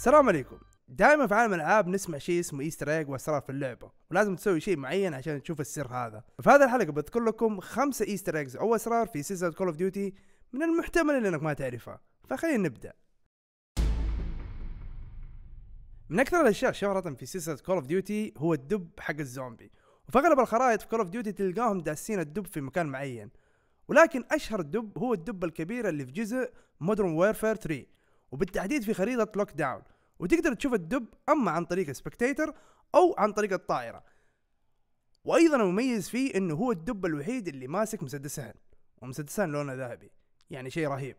السلام عليكم دائما في عالم الالعاب نسمع شيء اسمه ايستر ايج واسرار في اللعبه ولازم تسوي شيء معين عشان تشوف السر هذا في هذه الحلقه بذكر لكم خمسه ايستر ايجز او اسرار في سلسله كول اوف ديوتي من المحتمل انك ما تعرفها فخلينا نبدا من اكثر الاشياء شهره في سلسله كول اوف ديوتي هو الدب حق الزومبي وفي اغلب الخرائط في كول اوف ديوتي تلقاهم داسين الدب في مكان معين ولكن اشهر الدب هو الدب الكبير اللي في جزء مودرن ويرفير 3 وبالتحديد في خريطة لوك داون وتقدر تشوف الدب أما عن طريق سبكتيتر أو عن طريق الطائرة وأيضا المميز فيه أنه هو الدب الوحيد اللي ماسك مسدسان ومسدسان لونه ذهبي يعني شيء رهيب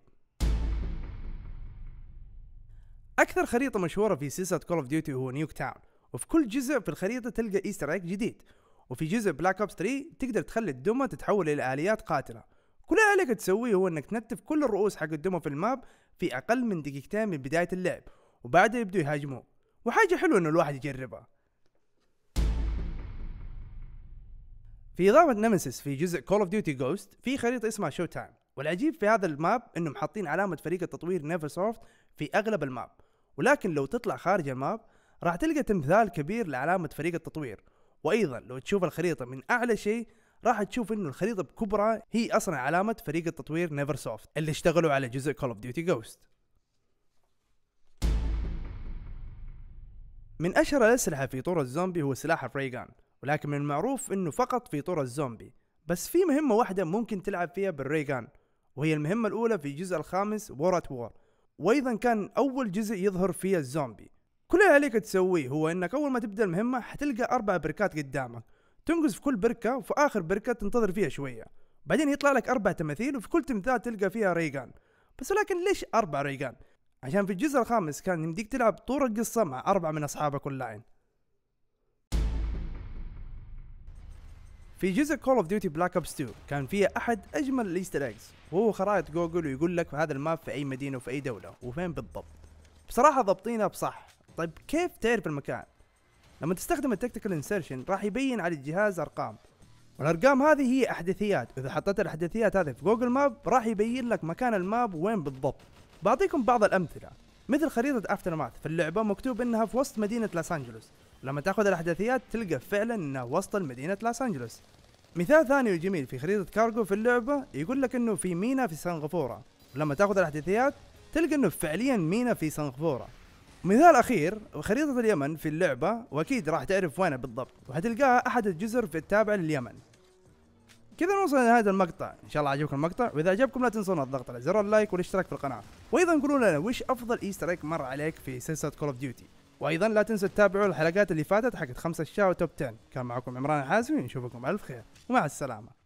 أكثر خريطة مشهورة في سلسلة كول اوف ديوتي هو نيوك تاون وفي كل جزء في الخريطة تلقى ايستر ايك جديد وفي جزء بلاك اوبس 3 تقدر تخلي الدمى تتحول إلى آليات قاتلة كل اللي عليك تسويه هو انك تنتف كل الرؤوس حق الدمى في الماب في اقل من دقيقتين من بداية اللعب وبعدها يبدو يهاجموك وحاجة حلوة انه الواحد يجربها في إضافة نمسيس في جزء كول اوف ديوتي جوست في خريطة اسمها شو تايم والعجيب في هذا الماب انهم حاطين علامة فريق التطوير نيفر سوفت في اغلب الماب ولكن لو تطلع خارج الماب راح تلقى تمثال كبير لعلامة فريق التطوير وايضا لو تشوف الخريطة من اعلى شيء راح تشوف انه الخريطه بكبرها هي اصلا علامه فريق التطوير نيفر سوفت اللي اشتغلوا على جزء كول اوف ديوتي جوست من اشهر الاسلحه في طور الزومبي هو سلاح الريجان ولكن من المعروف انه فقط في طور الزومبي بس في مهمه واحده ممكن تلعب فيها بالريجان وهي المهمه الاولى في الجزء الخامس وورات وور وايضا كان اول جزء يظهر فيه الزومبي كل اللي عليك تسويه هو انك اول ما تبدا المهمه حتلقى اربع بركات قدامك تنقز في كل بركه وفي اخر بركه تنتظر فيها شويه بعدين يطلع لك اربع تماثيل وفي كل تمثال تلقى فيها ريجان بس لكن ليش اربع ريجان عشان في الجزء الخامس كان يمديك تلعب طور القصه مع اربعه من اصحابك اونلاين في جزء كول اوف ديوتي بلاك اوبس 2 كان فيها احد اجمل الايستر ايجز وهو خرائط جوجل ويقول لك في هذا الماب في اي مدينه وفي اي دوله وفين بالضبط بصراحه ضابطينها بصح طيب كيف تعرف المكان لما تستخدم التكتيكال انسرشن راح يبين على الجهاز ارقام والارقام هذه هي احداثيات اذا حطيت الاحداثيات هذه في جوجل ماب راح يبين لك مكان الماب وين بالضبط بعطيكم بعض الامثله مثل خريطة افتر في اللعبة مكتوب انها في وسط مدينة لوس انجلوس لما تاخذ الاحداثيات تلقى فعلا انها وسط مدينة لوس انجلوس مثال ثاني وجميل في خريطة كارغو في اللعبة يقول لك انه في مينا في سنغافورة لما تاخذ الاحداثيات تلقى انه فعليا مينا في سنغافورة مثال اخير خريطه اليمن في اللعبه واكيد راح تعرف وينها بالضبط وحتلقاها احد الجزر في التابع لليمن كذا نوصل لنهايه المقطع ان شاء الله عجبكم المقطع واذا عجبكم لا تنسون الضغط على زر اللايك والاشتراك في القناه وايضا قولوا لنا وش افضل ايستر ايك مر عليك في سلسله كول اوف ديوتي وايضا لا تنسوا تتابعوا الحلقات اللي فاتت حقت خمسة اشياء وتوب 10 كان معكم عمران الحازمي نشوفكم الف خير ومع السلامه